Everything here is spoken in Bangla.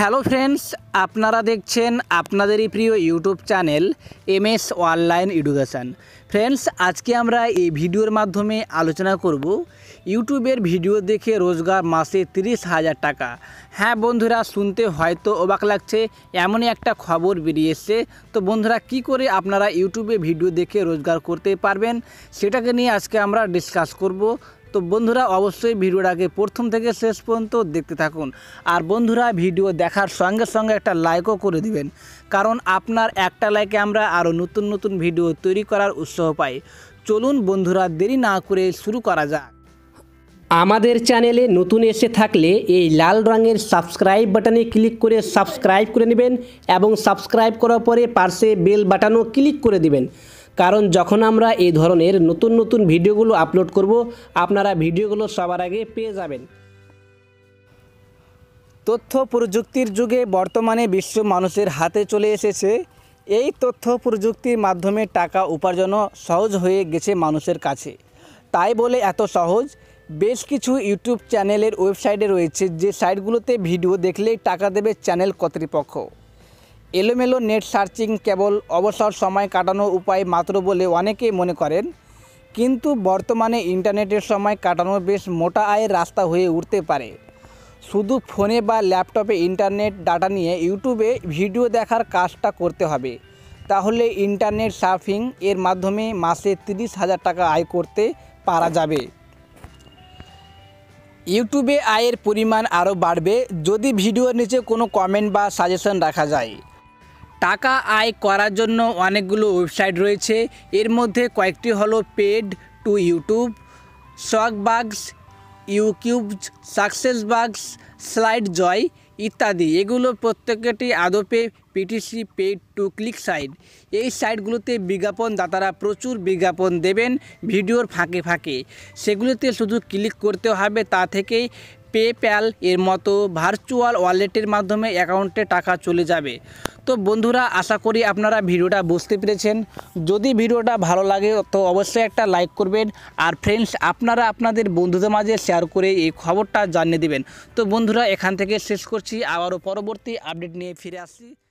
হ্যালো ফ্রেন্ডস আপনারা দেখছেন আপনাদেরই প্রিয় YouTube channel M S online education friends আজকে আমরা এই ভিডিওর মাধ্যমে আলোচনা করব ইউটিউবের ভিডিও দেখে রোজগার মাসে তিরিশ হাজার টাকা হ্যাঁ বন্ধুরা শুনতে হয়তো অবাক লাগছে এমনই একটা খবর বেরিয়েছে তো বন্ধুরা কি করে আপনারা ইউটিউবে ভিডিও দেখে রোজগার করতে পারবেন সেটাকে নিয়ে আজকে আমরা ডিসকাস করব তো বন্ধুরা অবশ্যই ভিডিওটাকে প্রথম থেকে শেষ পর্যন্ত দেখতে থাকুন আর বন্ধুরা ভিডিও দেখার সঙ্গে সঙ্গে একটা লাইকও করে দিবেন কারণ আপনার একটা লাইকে আমরা আরও নতুন নতুন ভিডিও তৈরি করার উৎসাহ পাই চলুন বন্ধুরা দেরি না করে শুরু করা যাক আমাদের চ্যানেলে নতুন এসে থাকলে এই লাল রঙের সাবস্ক্রাইব বাটনে ক্লিক করে সাবস্ক্রাইব করে নেবেন এবং সাবস্ক্রাইব করার পরে পার্শ্বে বেল বাটনও ক্লিক করে দেবেন কারণ যখন আমরা এই ধরনের নতুন নতুন ভিডিওগুলো আপলোড করব আপনারা ভিডিওগুলো সবার আগে পেয়ে যাবেন তথ্য প্রযুক্তির যুগে বর্তমানে বিশ্ব মানুষের হাতে চলে এসেছে এই তথ্য প্রযুক্তির মাধ্যমে টাকা উপার্জনও সহজ হয়ে গেছে মানুষের কাছে তাই বলে এত সহজ বেশ কিছু ইউটিউব চ্যানেলের ওয়েবসাইটে রয়েছে যে সাইটগুলোতে ভিডিও দেখলেই টাকা দেবে চ্যানেল কর্তৃপক্ষ এলোমেলো নেট সার্চিং কেবল অবসর সময় কাটানোর উপায় মাত্র বলে অনেকেই মনে করেন কিন্তু বর্তমানে ইন্টারনেটের সময় কাটানো বেশ মোটা আয়ের রাস্তা হয়ে উঠতে পারে শুধু ফোনে বা ল্যাপটপে ইন্টারনেট ডাটা নিয়ে ইউটিউবে ভিডিও দেখার কাজটা করতে হবে তাহলে ইন্টারনেট সার্ফিং এর মাধ্যমে মাসে তিরিশ হাজার টাকা আয় করতে পারা যাবে ইউটিউবে আয়ের পরিমাণ আরও বাড়বে যদি ভিডিওর নিচে কোনো কমেন্ট বা সাজেশন রাখা যায় টাকা আয় করার জন্য অনেকগুলো ওয়েবসাইট রয়েছে এর মধ্যে কয়েকটি হলো পেড টু ইউটিউব শক বাগস ইউকিউব সাকসেস বাগস স্লাইড জয় ইত্যাদি এগুলো প্রত্যেকটি আদপে PTC paid to click site এই সাইটগুলোতে বিজ্ঞাপনদাতারা প্রচুর বিজ্ঞাপন দেবেন ভিডিওর ফাঁকে ফাঁকে সেগুলোতে শুধু ক্লিক করতে হবে তা থেকেই পেপ্যাল এর মতো ভার্চুয়াল ওয়ালেটের মাধ্যমে অ্যাকাউন্টে টাকা চলে যাবে তো বন্ধুরা আশা করি আপনারা ভিডিওটা বুঝতে পেরেছেন যদি ভিডিওটা ভালো লাগে তো অবশ্যই একটা লাইক করবেন আর ফ্রেন্ডস আপনারা আপনাদের বন্ধুদের মাঝে শেয়ার করে এই খবরটা জানিয়ে দেবেন তো বন্ধুরা এখান থেকে শেষ করছি আবারও পরবর্তী আপডেট নিয়ে ফিরে আসছি